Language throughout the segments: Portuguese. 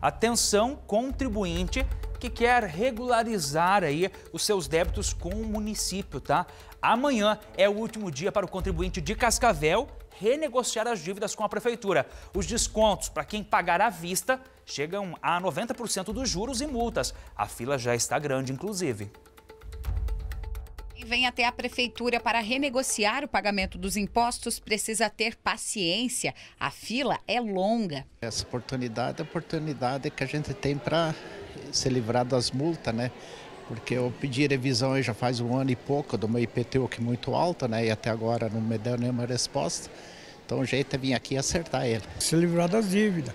Atenção, contribuinte que quer regularizar aí os seus débitos com o município, tá? Amanhã é o último dia para o contribuinte de Cascavel renegociar as dívidas com a prefeitura. Os descontos para quem pagar à vista chegam a 90% dos juros e multas. A fila já está grande, inclusive vem até a prefeitura para renegociar o pagamento dos impostos precisa ter paciência. A fila é longa. Essa oportunidade é a oportunidade que a gente tem para se livrar das multas, né? Porque eu pedi revisão aí já faz um ano e pouco do meu IPTU, que é muito alto, né? E até agora não me deu nenhuma resposta. Então o jeito é vir aqui acertar ele. Se livrar das dívidas.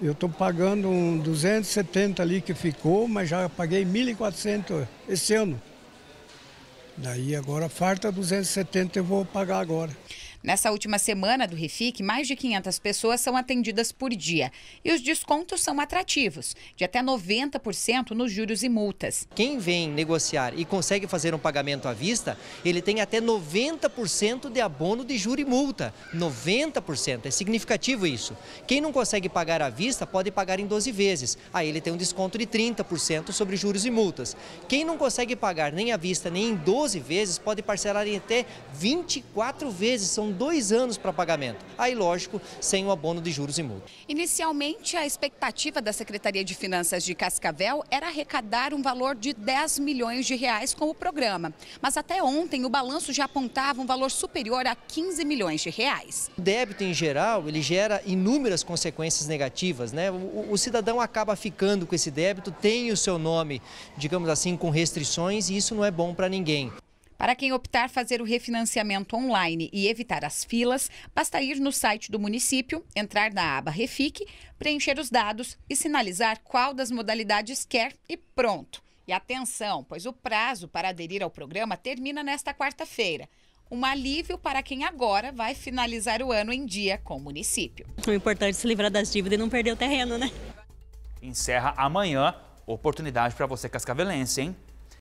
Eu estou pagando um 270 ali que ficou, mas já paguei 1.400 esse ano. Daí agora falta 270 eu vou pagar agora. Nessa última semana do Refic, mais de 500 pessoas são atendidas por dia. E os descontos são atrativos, de até 90% nos juros e multas. Quem vem negociar e consegue fazer um pagamento à vista, ele tem até 90% de abono de juro e multa. 90%, é significativo isso. Quem não consegue pagar à vista, pode pagar em 12 vezes. Aí ele tem um desconto de 30% sobre juros e multas. Quem não consegue pagar nem à vista, nem em 12 vezes, pode parcelar em até 24 vezes, são dois anos para pagamento. Aí, lógico, sem o abono de juros e multa. Inicialmente, a expectativa da Secretaria de Finanças de Cascavel era arrecadar um valor de 10 milhões de reais com o programa. Mas até ontem, o balanço já apontava um valor superior a 15 milhões de reais. O débito, em geral, ele gera inúmeras consequências negativas. Né? O, o cidadão acaba ficando com esse débito, tem o seu nome, digamos assim, com restrições e isso não é bom para ninguém. Para quem optar fazer o refinanciamento online e evitar as filas, basta ir no site do município, entrar na aba Refique, preencher os dados e sinalizar qual das modalidades quer e pronto. E atenção, pois o prazo para aderir ao programa termina nesta quarta-feira um alívio para quem agora vai finalizar o ano em dia com o município. O importante é se livrar das dívidas e não perder o terreno, né? Encerra amanhã. Oportunidade para você cascavelense, hein?